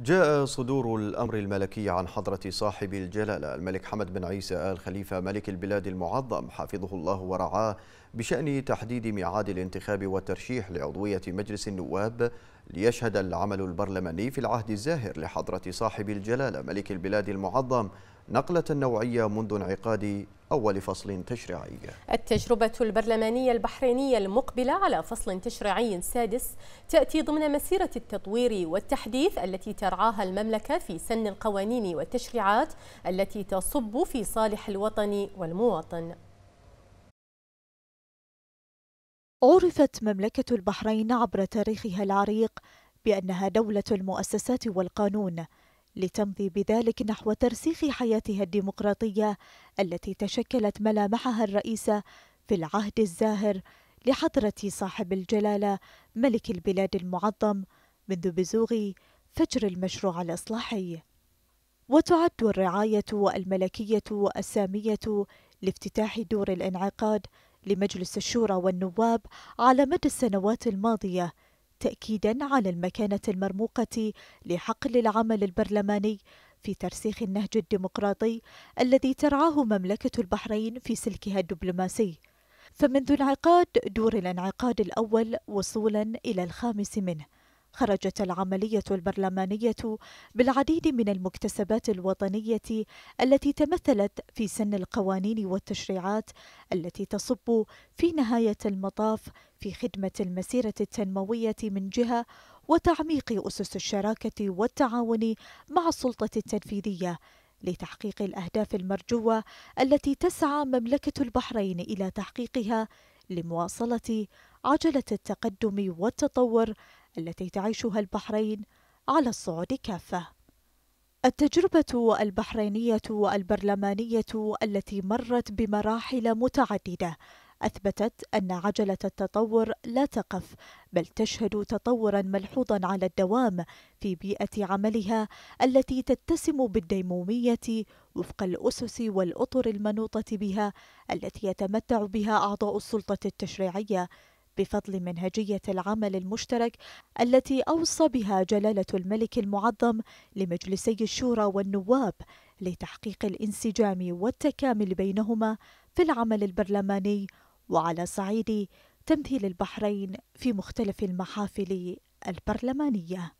جاء صدور الأمر الملكي عن حضرة صاحب الجلالة الملك حمد بن عيسى آل خليفة ملك البلاد المعظم حفظه الله ورعاه بشأن تحديد ميعاد الانتخاب والترشيح لعضوية مجلس النواب ليشهد العمل البرلماني في العهد الزاهر لحضرة صاحب الجلالة ملك البلاد المعظم نقلة نوعية منذ انعقاد أول فصل تشريعي التجربة البرلمانية البحرينية المقبلة على فصل تشريعي سادس تأتي ضمن مسيرة التطوير والتحديث التي ترعاها المملكة في سن القوانين والتشريعات التي تصب في صالح الوطن والمواطن عرفت مملكة البحرين عبر تاريخها العريق بأنها دولة المؤسسات والقانون لتمضي بذلك نحو ترسيخ حياتها الديمقراطية التي تشكلت ملامحها الرئيسة في العهد الزاهر لحضرة صاحب الجلالة ملك البلاد المعظم منذ بزوغ فجر المشروع الإصلاحي وتعد الرعاية الملكية السامية لافتتاح دور الانعقاد لمجلس الشورى والنواب على مدى السنوات الماضيه تاكيدا على المكانه المرموقه لحقل العمل البرلماني في ترسيخ النهج الديمقراطي الذي ترعاه مملكه البحرين في سلكها الدبلوماسي فمنذ انعقاد دور الانعقاد الاول وصولا الى الخامس منه خرجت العملية البرلمانية بالعديد من المكتسبات الوطنية التي تمثلت في سن القوانين والتشريعات التي تصب في نهاية المطاف في خدمة المسيرة التنموية من جهة وتعميق أسس الشراكة والتعاون مع السلطة التنفيذية لتحقيق الأهداف المرجوة التي تسعى مملكة البحرين إلى تحقيقها لمواصلة عجلة التقدم والتطور التي تعيشها البحرين على الصعود كافة. التجربة البحرينية البرلمانية التي مرت بمراحل متعددة أثبتت أن عجلة التطور لا تقف بل تشهد تطورا ملحوظا على الدوام في بيئة عملها التي تتسم بالديمومية وفق الأسس والأطر المنوطة بها التي يتمتع بها أعضاء السلطة التشريعية بفضل منهجية العمل المشترك التي أوصى بها جلالة الملك المعظم لمجلسي الشورى والنواب لتحقيق الانسجام والتكامل بينهما في العمل البرلماني وعلى صعيد تمثيل البحرين في مختلف المحافل البرلمانيه